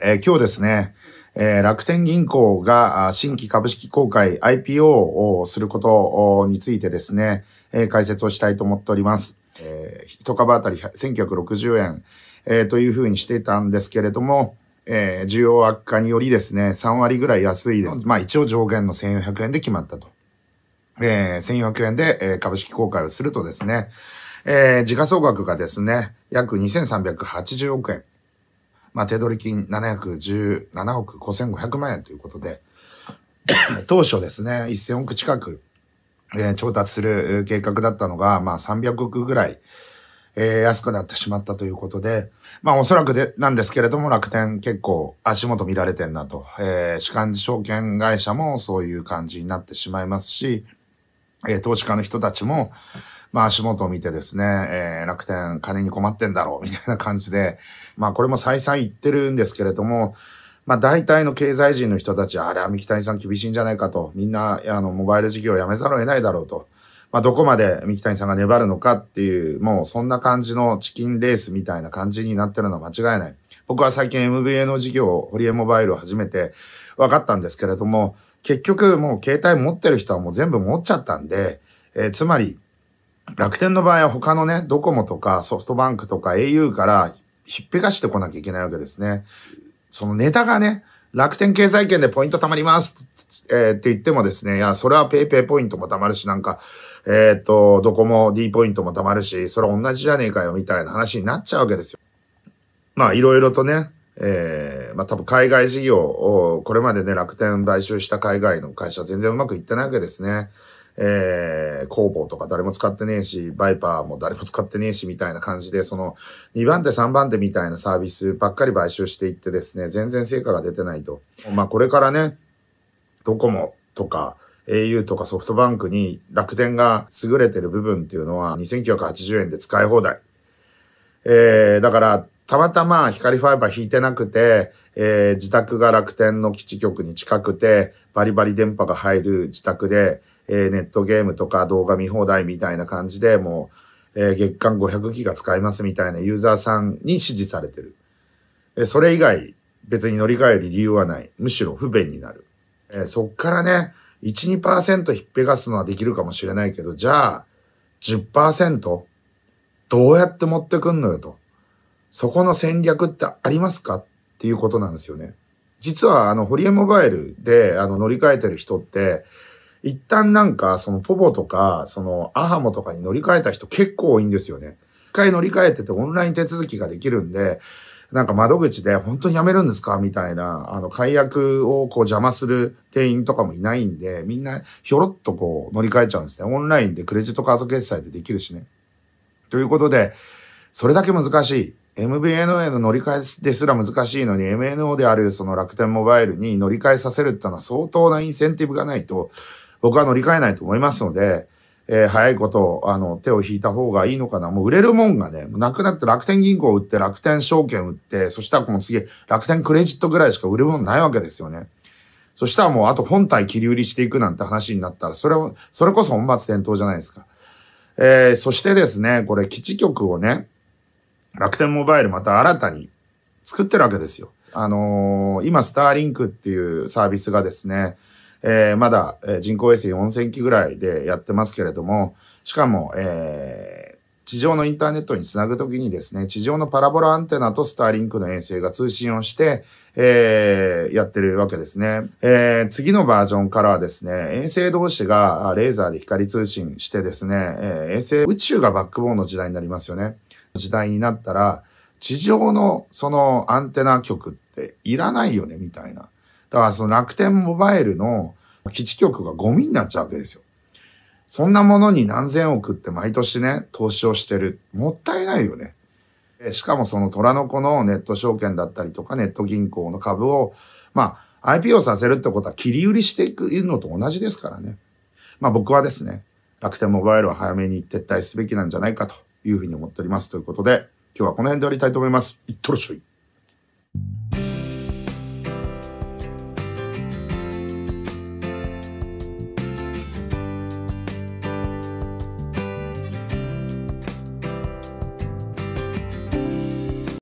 えー、今日ですね、えー、楽天銀行が新規株式公開 IPO をすることについてですね、えー、解説をしたいと思っております。えー、1株当たり1960円、えー、というふうにしていたんですけれども、えー、需要悪化によりですね、3割ぐらい安いです。まあ一応上限の1400円で決まったと。えー、1400円で、えー、株式公開をするとですね、えー、時価総額がですね、約2380億円。まあ、手取り金717億5500万円ということで、当初ですね、1000億近く、えー、調達する計画だったのが、まあ、300億ぐらい、えー、安くなってしまったということで、まあおそらくで、なんですけれども楽天結構足元見られてんなと、えー、主幹事証券会社もそういう感じになってしまいますし、えー、投資家の人たちも、まあ足元を見てですね、えー、楽天金に困ってんだろうみたいな感じで、まあこれも再三言ってるんですけれども、まあ大体の経済人の人たち、あれは三木谷さん厳しいんじゃないかと、みんなあのモバイル事業をやめざるを得ないだろうと。まあ、どこまで三木谷さんが粘るのかっていう、もうそんな感じのチキンレースみたいな感じになってるのは間違いない。僕は最近 m v a の事業ホリエモバイルを始めて分かったんですけれども、結局もう携帯持ってる人はもう全部持っちゃったんで、えー、つまり、楽天の場合は他のね、ドコモとかソフトバンクとか au からひっぺかしてこなきゃいけないわけですね。そのネタがね、楽天経済圏でポイント貯まります、えって言ってもですね、いや、それは paypay ポイントも貯まるし、なんか、えっ、ー、と、ドコモ D ポイントも貯まるし、それは同じじゃねえかよ、みたいな話になっちゃうわけですよ。まあ、いろいろとね、えー、まあ多分海外事業を、これまでね、楽天買収した海外の会社全然うまくいってないわけですね。えー、工房とか誰も使ってねえし、バイパーも誰も使ってねえし、みたいな感じで、その、2番手、3番手みたいなサービスばっかり買収していってですね、全然成果が出てないと。まあ、これからね、ドコモとか、au とかソフトバンクに楽天が優れてる部分っていうのは2980円で使い放題。えー、だから、たまたま光ファイバー引いてなくて、えー、自宅が楽天の基地局に近くて、バリバリ電波が入る自宅で、えネットゲームとか動画見放題みたいな感じで、もう、え月間500ギガ使いますみたいなユーザーさんに支持されてる。えそれ以外、別に乗り換える理由はない。むしろ不便になる。えそっからね、1、2%引っぺがすのはできるかもしれないけど、じゃあ10%どうやって持ってくんのよと。そこの戦略ってありますかっていうことなんですよね。実は、あの、ホリエモバイルで、あの、乗り換えてる人って、一旦なんか、そのポボとか、そのアハモとかに乗り換えた人結構多いんですよね。一回乗り換えててオンライン手続きができるんで、なんか窓口で本当にやめるんですかみたいな、あの、解約をこう邪魔する店員とかもいないんで、みんなひょろっとこう乗り換えちゃうんですね。オンラインでクレジットカード決済でできるしね。ということで、それだけ難しい。MVNO への乗り換えですら難しいのに、MNO であるその楽天モバイルに乗り換えさせるってのは相当なインセンティブがないと、僕は乗り換えないと思いますので、えー、早いこと、あの、手を引いた方がいいのかな。もう売れるもんがね、なくなって楽天銀行売って、楽天証券売って、そしたらもう次、楽天クレジットぐらいしか売るものないわけですよね。そしたらもうあと本体切り売りしていくなんて話になったら、それを、それこそ本末転倒じゃないですか。えー、そしてですね、これ基地局をね、楽天モバイルまた新たに作ってるわけですよ。あのー、今、スターリンクっていうサービスがですね、えー、まだ人工衛星4000機ぐらいでやってますけれども、しかも、えー、地上のインターネットにつなぐときにですね、地上のパラボラアンテナとスターリンクの衛星が通信をして、えー、やってるわけですね。えー、次のバージョンからはですね、衛星同士がレーザーで光通信してですね、えー、衛星宇宙がバックボーンの時代になりますよね。時代になったら、地上のそのアンテナ局っていらないよね、みたいな。だからその楽天モバイルの基地局がゴミになっちゃうわけですよ。そんなものに何千億って毎年ね、投資をしてる。もったいないよね。しかもその虎の子のネット証券だったりとかネット銀行の株を、まあ、IPO させるってことは切り売りしていくのと同じですからね。まあ僕はですね、楽天モバイルは早めに撤退すべきなんじゃないかというふうに思っております。ということで、今日はこの辺で終わりたいと思います。いってらっしゃい。